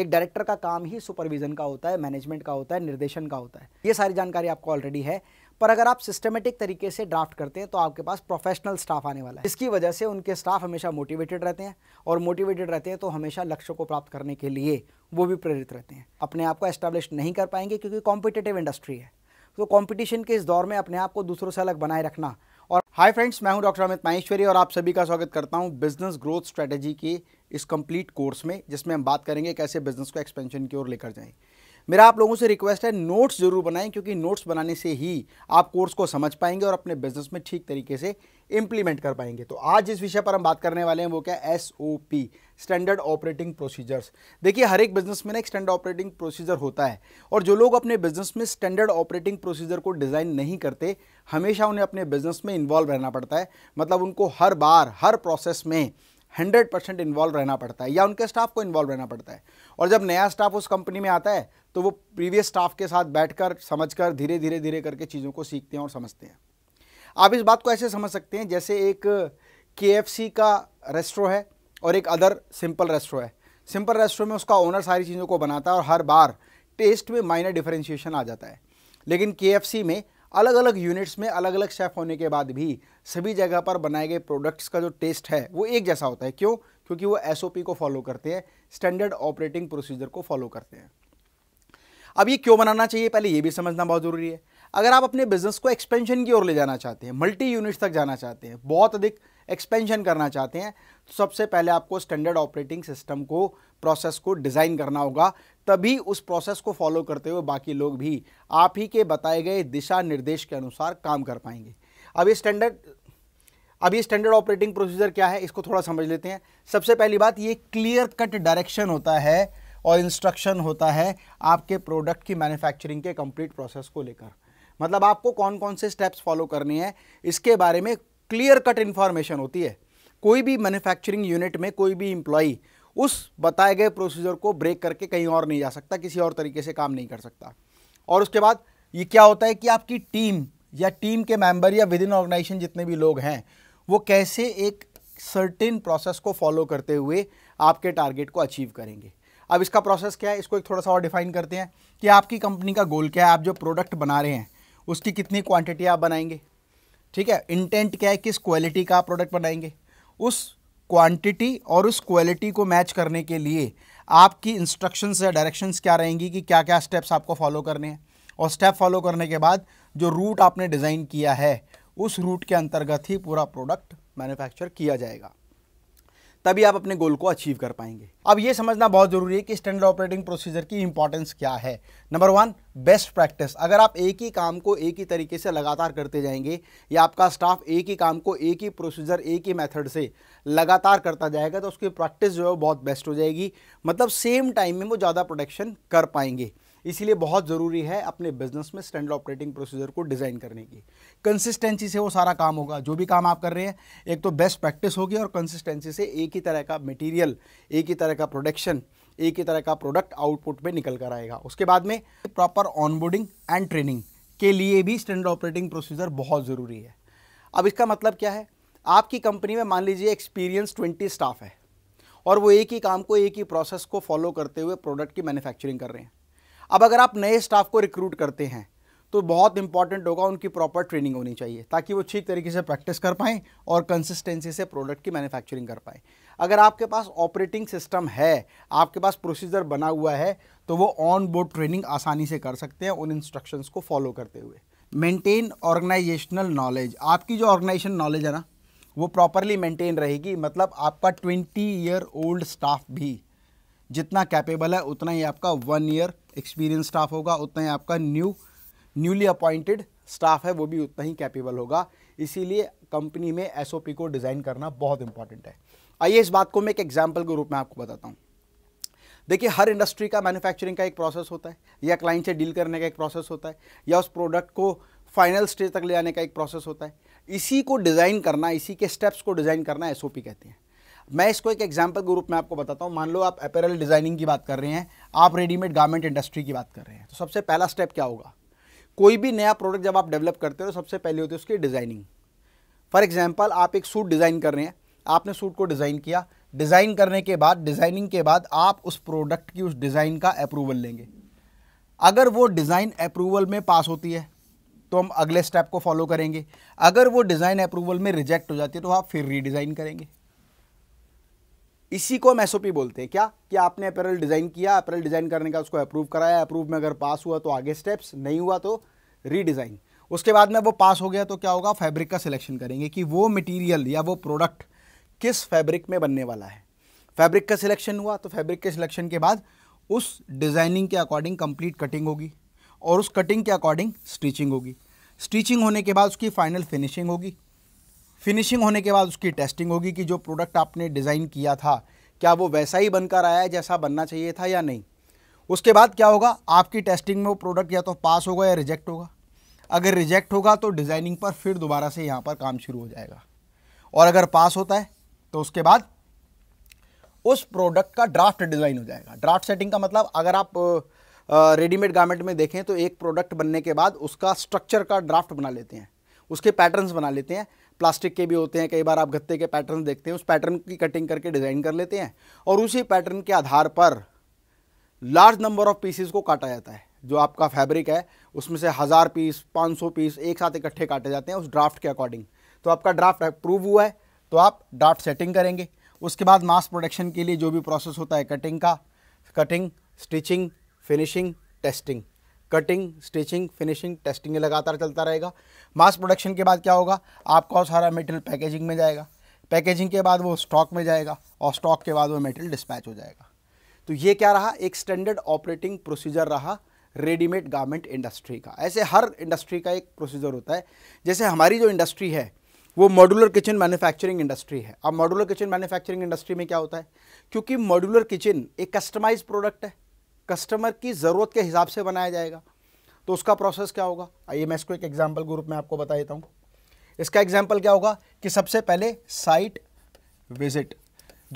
एक डायरेक्टर का काम ही सुपरविजन का होता है मैनेजमेंट का होता है निर्देशन का होता है ये सारी जानकारी आपको ऑलरेडी है पर अगर आप सिस्टमेटिक तरीके से ड्राफ्ट करते हैं तो आपके पास प्रोफेशनल स्टाफ आने वाला है इसकी वजह से उनके स्टाफ हमेशा मोटिवेटेड रहते हैं और मोटिवेटेड रहते हैं तो हमेशा लक्ष्य को प्राप्त करने के लिए वो भी प्रेरित रहते हैं अपने आप को एस्टेब्लिश नहीं कर पाएंगे क्योंकि कॉम्पिटेटिव इंडस्ट्री है तो कॉम्पिटिशन के इस दौर में अपने आप को दूसरों से अलग बनाए रखना और हाई फ्रेंड्स मैं हूँ डॉक्टर अमित माहेश्वरी और आप सभी का स्वागत करता हूँ बिजनेस ग्रोथ स्ट्रेटेजी की इस कंप्लीट कोर्स में जिसमें हम बात करेंगे कैसे बिजनेस को एक्सपेंशन की ओर लेकर जाएं मेरा आप लोगों से रिक्वेस्ट है नोट्स ज़रूर बनाएं क्योंकि नोट्स बनाने से ही आप कोर्स को समझ पाएंगे और अपने बिजनेस में ठीक तरीके से इम्प्लीमेंट कर पाएंगे तो आज जिस विषय पर हम बात करने वाले हैं वो क्या S O P standard operating procedures देखिए हर एक बिजनेस में ना एक स्टैंडर्ड ऑपरेटिंग प्रोसीजर होता है और जो लोग अपने बिजनेस में स्टैंडर्ड ऑपरेटिंग प्रोसीजर को डिज़ाइन नहीं करते हमेशा उन्हें अपने बिजनेस में इन्वॉल्व रहना पड़ता है मतलब उनको हर बार हर प्रोसेस में हंड्रेड परसेंट इन्वॉल्व रहना पड़ता है या उनके स्टाफ को इन्वॉल्व रहना पड़ता है और जब नया स्टाफ उस कंपनी में आता है तो वो प्रीवियस स्टाफ के साथ बैठकर समझकर धीरे धीरे धीरे करके चीज़ों को सीखते हैं और समझते हैं आप इस बात को ऐसे समझ सकते हैं जैसे एक के का रेस्ट्रो है और एक अदर सिंपल रेस्ट्रो है सिंपल रेस्ट्रो में उसका ओनर सारी चीज़ों को बनाता है और हर बार टेस्ट में माइनर डिफ्रेंशिएशन आ जाता है लेकिन के में अलग अलग यूनिट्स में अलग अलग शेफ़ होने के बाद भी सभी जगह पर बनाए गए प्रोडक्ट्स का जो टेस्ट है वो एक जैसा होता है क्यों क्योंकि वो एस को फॉलो करते हैं स्टैंडर्ड ऑपरेटिंग प्रोसीजर को फॉलो करते हैं अब ये क्यों बनाना चाहिए पहले ये भी समझना बहुत ज़रूरी है अगर आप अपने बिजनेस को एक्सपेंशन की ओर ले जाना चाहते हैं मल्टी यूनिट्स तक जाना चाहते हैं बहुत अधिक एक्सपेंशन करना चाहते हैं तो सबसे पहले आपको स्टैंडर्ड ऑपरेटिंग सिस्टम को प्रोसेस को डिज़ाइन करना होगा तभी उस प्रोसेस को फॉलो करते हुए बाकी लोग भी आप ही के बताए गए दिशा निर्देश के अनुसार काम कर पाएंगे अब ये स्टैंडर्ड अब ये स्टैंडर्ड ऑपरेटिंग प्रोसीजर क्या है इसको थोड़ा समझ लेते हैं सबसे पहली बात ये क्लियर कट डायरेक्शन होता है और इंस्ट्रक्शन होता है आपके प्रोडक्ट की मैन्युफैक्चरिंग के कंप्लीट प्रोसेस को लेकर मतलब आपको कौन कौन से स्टेप्स फॉलो करने हैं इसके बारे में क्लियर कट इन्फॉर्मेशन होती है कोई भी मैन्युफैक्चरिंग यूनिट में कोई भी इम्प्लॉई उस बताए गए प्रोसीजर को ब्रेक करके कहीं और नहीं जा सकता किसी और तरीके से काम नहीं कर सकता और उसके बाद ये क्या होता है कि आपकी टीम या टीम के मेंबर या विद इन ऑर्गेनाइजेशन जितने भी लोग हैं वो कैसे एक सर्टेन प्रोसेस को फॉलो करते हुए आपके टारगेट को अचीव करेंगे अब इसका प्रोसेस क्या है इसको एक थोड़ा सा और डिफाइन करते हैं कि आपकी कंपनी का गोल क्या है आप जो प्रोडक्ट बना रहे हैं उसकी कितनी क्वांटिटी आप बनाएंगे ठीक है इंटेंट क्या है किस क्वालिटी का आप प्रोडक्ट बनाएंगे उस क्वांटिटी और उस क्वालिटी को मैच करने के लिए आपकी इंस्ट्रक्शंस या डायरेक्शंस क्या रहेंगी कि क्या क्या स्टेप्स आपको फॉलो करने हैं और स्टेप फॉलो करने के बाद जो रूट आपने डिज़ाइन किया है उस रूट के अंतर्गत ही पूरा प्रोडक्ट मैन्युफैक्चर किया जाएगा तभी आप अपने गोल को अचीव कर पाएंगे अब ये समझना बहुत ज़रूरी है कि स्टैंडर्ड ऑपरेटिंग प्रोसीजर की इंपॉर्टेंस क्या है नंबर वन बेस्ट प्रैक्टिस अगर आप एक ही काम को एक ही तरीके से लगातार करते जाएंगे या आपका स्टाफ एक ही काम को एक ही प्रोसीजर एक ही मेथड से लगातार करता जाएगा तो उसकी प्रैक्टिस जो है बहुत बेस्ट हो जाएगी मतलब सेम टाइम में वो ज़्यादा प्रोडक्शन कर पाएंगे इसीलिए बहुत ज़रूरी है अपने बिजनेस में स्टैंडर्ड ऑपरेटिंग प्रोसीजर को डिज़ाइन करने की कंसिस्टेंसी से वो सारा काम होगा जो भी काम आप कर रहे हैं एक तो बेस्ट प्रैक्टिस होगी और कंसिस्टेंसी से एक ही तरह का मटेरियल एक ही तरह का प्रोडक्शन एक ही तरह का प्रोडक्ट आउटपुट में निकल कर आएगा उसके बाद में प्रॉपर ऑनबोर्डिंग एंड ट्रेनिंग के लिए भी स्टैंडर्ड ऑपरेटिंग प्रोसीजर बहुत ज़रूरी है अब इसका मतलब क्या है आपकी कंपनी में मान लीजिए एक्सपीरियंस ट्वेंटी स्टाफ है और वो एक ही काम को एक ही प्रोसेस को फॉलो करते हुए प्रोडक्ट की मैन्युफैक्चरिंग कर रहे हैं अब अगर आप नए स्टाफ को रिक्रूट करते हैं तो बहुत इंपॉर्टेंट होगा उनकी प्रॉपर ट्रेनिंग होनी चाहिए ताकि वो ठीक तरीके से प्रैक्टिस कर पाएँ और कंसिस्टेंसी से प्रोडक्ट की मैन्युफैक्चरिंग कर पाएँ अगर आपके पास ऑपरेटिंग सिस्टम है आपके पास प्रोसीजर बना हुआ है तो वो ऑन बोर्ड ट्रेनिंग आसानी से कर सकते हैं उन इंस्ट्रक्शंस को फॉलो करते हुए मेंटेन ऑर्गेनाइजेशनल नॉलेज आपकी जो ऑर्गेनाइजेशन नॉलेज है ना वो प्रॉपरली मेंटेन रहेगी मतलब आपका ट्वेंटी ईयर ओल्ड स्टाफ भी जितना कैपेबल है उतना ही आपका वन ईयर एक्सपीरियंस स्टाफ होगा उतना ही आपका न्यू न्यूली अपॉइंटेड स्टाफ है वो भी उतना ही कैपेबल होगा इसीलिए कंपनी में एस को डिज़ाइन करना बहुत इंपॉर्टेंट है आइए इस बात को मैं एक एग्जाम्पल के रूप में आपको बताता हूँ देखिए हर इंडस्ट्री का मैन्युफैक्चरिंग का एक प्रोसेस होता है या क्लाइंट से डील करने का एक प्रोसेस होता है या उस प्रोडक्ट को फाइनल स्टेज तक ले जाने का एक प्रोसेस होता है इसी को डिज़ाइन करना इसी के स्टेप्स को डिज़ाइन करना एस कहते हैं मैं इसको एक एग्जाम्पल के रूप में आपको बताता हूँ मान लो आप अपेरल डिज़ाइनिंग की बात कर रहे हैं आप रेडीमेड गारमेंट इंडस्ट्री की बात कर रहे हैं तो सबसे पहला स्टेप क्या होगा कोई भी नया प्रोडक्ट जब आप डेवलप करते हो तो सबसे पहले होती है उसकी डिज़ाइनिंग फॉर एग्जाम्पल आप एक सूट डिज़ाइन कर रहे हैं आपने सूट को डिज़ाइन किया डिज़ाइन करने के बाद डिज़ाइनिंग के बाद आप उस प्रोडक्ट की उस डिज़ाइन का अप्रूवल लेंगे अगर वो डिज़ाइन अप्रूवल में पास होती है तो हम अगले स्टेप को फॉलो करेंगे अगर वो डिज़ाइन अप्रूवल में रिजेक्ट हो जाती है तो आप फिर रीडिज़ाइन करेंगे इसी को हम एस बोलते हैं क्या कि आपने अपेरल डिज़ाइन किया अपेरल डिज़ाइन करने का उसको अप्रूव कराया अप्रूव में अगर पास हुआ तो आगे स्टेप्स नहीं हुआ तो रीडिज़ाइन उसके बाद में वो पास हो गया तो क्या होगा फैब्रिक का सिलेक्शन करेंगे कि वो मटेरियल या वो प्रोडक्ट किस फैब्रिक में बनने वाला है फैब्रिक का सिलेक्शन हुआ तो फैब्रिक के सिलेक्शन के बाद उस डिज़ाइनिंग के अकॉर्डिंग कंप्लीट कटिंग होगी और उस कटिंग के अकॉर्डिंग स्टिचिंग होगी स्टिचिंग होने के बाद उसकी फाइनल फिनिशिंग होगी फिनिशिंग होने के बाद उसकी टेस्टिंग होगी कि जो प्रोडक्ट आपने डिज़ाइन किया था क्या वो वैसा ही बनकर आया है जैसा बनना चाहिए था या नहीं उसके बाद क्या होगा आपकी टेस्टिंग में वो प्रोडक्ट या तो पास होगा या रिजेक्ट होगा अगर रिजेक्ट होगा तो डिज़ाइनिंग पर फिर दोबारा से यहाँ पर काम शुरू हो जाएगा और अगर पास होता है तो उसके बाद उस प्रोडक्ट का ड्राफ्ट डिज़ाइन हो जाएगा ड्राफ्ट सेटिंग का मतलब अगर आप रेडीमेड गारमेंट में देखें तो एक प्रोडक्ट बनने के बाद उसका स्ट्रक्चर का ड्राफ्ट बना लेते हैं उसके पैटर्न्स बना लेते हैं प्लास्टिक के भी होते हैं कई बार आप गत्ते के पैटर्न देखते हैं उस पैटर्न की कटिंग करके डिज़ाइन कर लेते हैं और उसी पैटर्न के आधार पर लार्ज नंबर ऑफ पीसीज को काटा जाता है जो आपका फैब्रिक है उसमें से हज़ार पीस पाँच सौ पीस एक साथ इकट्ठे काटे जाते हैं उस ड्राफ्ट के अकॉर्डिंग तो आपका ड्राफ्ट अप्रूव हुआ है तो आप ड्राफ्ट सेटिंग करेंगे उसके बाद मास प्रोडक्शन के लिए जो भी प्रोसेस होता है कटिंग का cutting stitching finishing testing cutting stitching finishing testing लगातार चलता रहेगा मास प्रोडक्शन के बाद क्या होगा आपका सारा मेटेरियल पैकेजिंग में जाएगा पैकेजिंग के बाद वो स्टॉक में जाएगा और स्टॉक के बाद वो मेटेरियल डिस्पैच हो जाएगा तो ये क्या रहा एक स्टैंडर्ड ऑपरेटिंग प्रोसीजर रहा रेडीमेड गारमेंट इंडस्ट्री का ऐसे हर इंडस्ट्री का एक प्रोसीजर होता है जैसे हमारी जो इंडस्ट्री है वो मॉड्यूलर किचन मैन्युफैक्चरिंग इंडस्ट्री है अब मॉड्यूलर किचन मैन्युफैक्चरिंग इंडस्ट्री में क्या होता है क्योंकि मॉड्यूलर किचन एक कस्टमाइज प्रोडक्ट है कस्टमर की ज़रूरत के हिसाब से बनाया जाएगा तो उसका प्रोसेस क्या होगा आइए मैं इसको एक एग्जाम्पल ग्रुप में आपको बता देता हूँ इसका एग्जाम्पल क्या होगा कि सबसे पहले साइट विजिट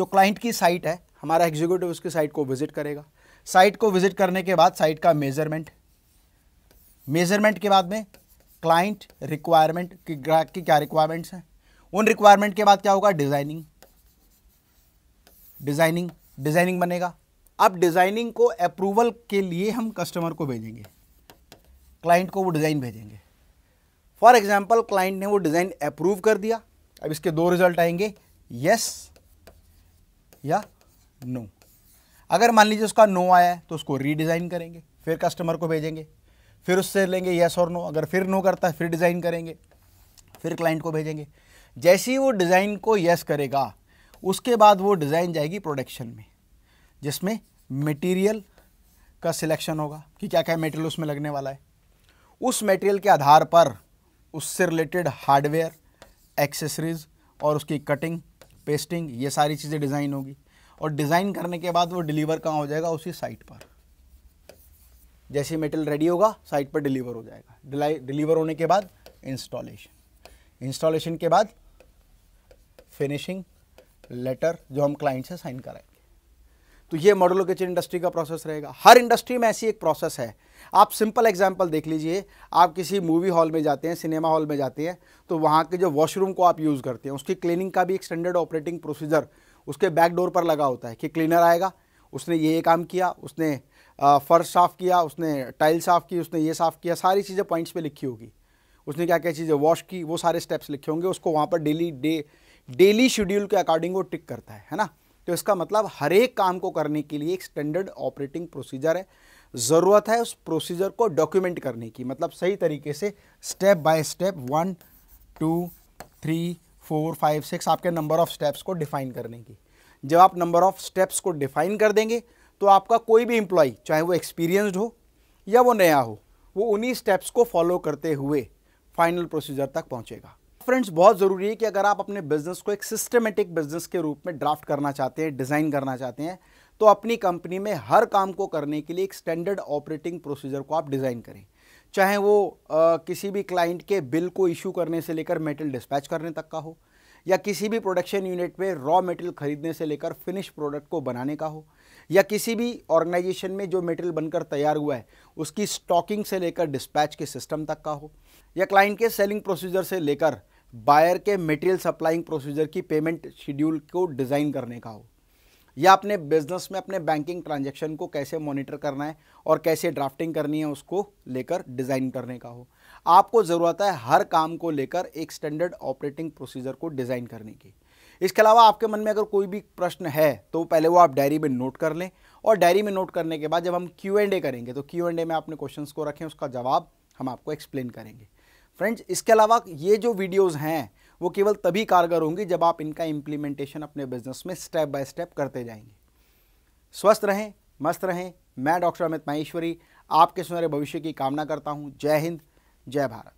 जो क्लाइंट की साइट है हमारा एग्जीक्यूटिव उसकी साइट को विजिट करेगा साइट को विजिट करने के बाद साइट का मेजरमेंट मेजरमेंट के बाद में क्लाइंट रिक्वायरमेंट की ग्राहक की क्या रिक्वायरमेंट्स हैं उन रिक्वायरमेंट के बाद क्या होगा डिज़ाइनिंग डिज़ाइनिंग डिज़ाइनिंग बनेगा अब डिज़ाइनिंग को अप्रूवल के लिए हम कस्टमर को भेजेंगे क्लाइंट को वो डिज़ाइन भेजेंगे फॉर एग्जाम्पल क्लाइंट ने वो डिज़ाइन अप्रूव कर दिया अब इसके दो रिजल्ट आएंगे यस या नो अगर मान लीजिए उसका नो आया है तो उसको रीडिज़ाइन करेंगे फिर कस्टमर को भेजेंगे फिर उससे लेंगे येस और नो अगर फिर नो करता है फिर डिज़ाइन करेंगे फिर क्लाइंट को भेजेंगे जैसे ही वो डिज़ाइन को यस करेगा उसके बाद वो डिज़ाइन जाएगी प्रोडक्शन में जिसमें मटेरियल का सिलेक्शन होगा कि क्या क्या मटेरियल उसमें लगने वाला है उस मटेरियल के आधार पर उससे रिलेटेड हार्डवेयर एक्सेसरीज और उसकी कटिंग पेस्टिंग ये सारी चीज़ें डिज़ाइन होगी और डिज़ाइन करने के बाद वो डिलीवर कहाँ हो जाएगा उसी साइट पर जैसे मेटल रेडी होगा साइट पर डिलीवर हो जाएगा डिलीवर होने के बाद इंस्टॉलेशन इंस्टॉलेशन के बाद फिनिशिंग लेटर जो हम क्लाइंट से साइन कराए तो ये मॉडुलर किचन इंडस्ट्री का प्रोसेस रहेगा हर इंडस्ट्री में ऐसी एक प्रोसेस है आप सिंपल एग्जाम्पल देख लीजिए आप किसी मूवी हॉल में जाते हैं सिनेमा हॉल में जाते हैं तो वहाँ के जो वॉशरूम को आप यूज़ करते हैं उसकी क्लीनिंग का भी एक स्टैंडर्ड ऑपरेटिंग प्रोसीजर उसके बैक डोर पर लगा होता है कि क्लीनर आएगा उसने ये काम किया उसने फ़र्श साफ़ किया उसने टाइल साफ़ की उसने ये साफ़ किया सारी चीज़ें पॉइंट्स पर लिखी होगी उसने क्या क्या चीज़ें वॉश की वो सारे स्टेप्स लिखे होंगे उसको वहाँ पर डेली डे डेली शेड्यूल के अकॉर्डिंग वो टिक करता है है ना तो इसका मतलब हर एक काम को करने के लिए एक स्टैंडर्ड ऑपरेटिंग प्रोसीजर है ज़रूरत है उस प्रोसीजर को डॉक्यूमेंट करने की मतलब सही तरीके से step by step one two three four five six आपके नंबर ऑफ स्टेप्स को डिफाइन करने की जब आप नंबर ऑफ स्टेप्स को डिफाइन कर देंगे तो आपका कोई भी एम्प्लॉय चाहे वो एक्सपीरियंस्ड हो या वो नया हो वो उन्हीं स्टेप्स को फॉलो करते हुए फाइनल प्रोसीजर तक पहुँचेगा फ्रेंड्स बहुत ज़रूरी है कि अगर आप अपने बिजनेस को एक सिस्टमेटिक बिजनेस के रूप में ड्राफ्ट करना चाहते हैं डिज़ाइन करना चाहते हैं तो अपनी कंपनी में हर काम को करने के लिए एक स्टैंडर्ड ऑपरेटिंग प्रोसीजर को आप डिज़ाइन करें चाहे वो आ, किसी भी क्लाइंट के बिल को इशू करने से लेकर मेटल डिस्पैच करने तक का हो या किसी भी प्रोडक्शन यूनिट में रॉ मेटेरियल खरीदने से लेकर फिनिश प्रोडक्ट को बनाने का हो या किसी भी ऑर्गेनाइजेशन में जो मेटेरियल बनकर तैयार हुआ है उसकी स्टॉकिंग से लेकर डिस्पैच के सिस्टम तक का हो या क्लाइंट के सेलिंग प्रोसीजर से लेकर बायर के मटेरियल सप्लाइंग प्रोसीजर की पेमेंट शेड्यूल को डिज़ाइन करने का हो या अपने बिजनेस में अपने बैंकिंग ट्रांजैक्शन को कैसे मॉनिटर करना है और कैसे ड्राफ्टिंग करनी है उसको लेकर डिज़ाइन करने का हो आपको ज़रूरत है हर काम को लेकर एक स्टैंडर्ड ऑपरेटिंग प्रोसीजर को डिज़ाइन करने की इसके अलावा आपके मन में अगर कोई भी प्रश्न है तो पहले वो आप डायरी में नोट कर लें और डायरी में नोट करने के बाद जब हम क्यू एंड ए करेंगे तो क्यू एंड ए में आपने क्वेश्चंस को रखें उसका जवाब हम आपको एक्सप्लेन करेंगे फ्रेंड्स इसके अलावा ये जो वीडियोज़ हैं वो केवल तभी कारगर होंगी जब आप इनका इम्प्लीमेंटेशन अपने बिजनेस में स्टेप बाय स्टेप करते जाएंगे स्वस्थ रहें मस्त रहें मैं डॉक्टर अमित माहेश्वरी आपके सुनहरे भविष्य की कामना करता हूँ जय हिंद जय भारत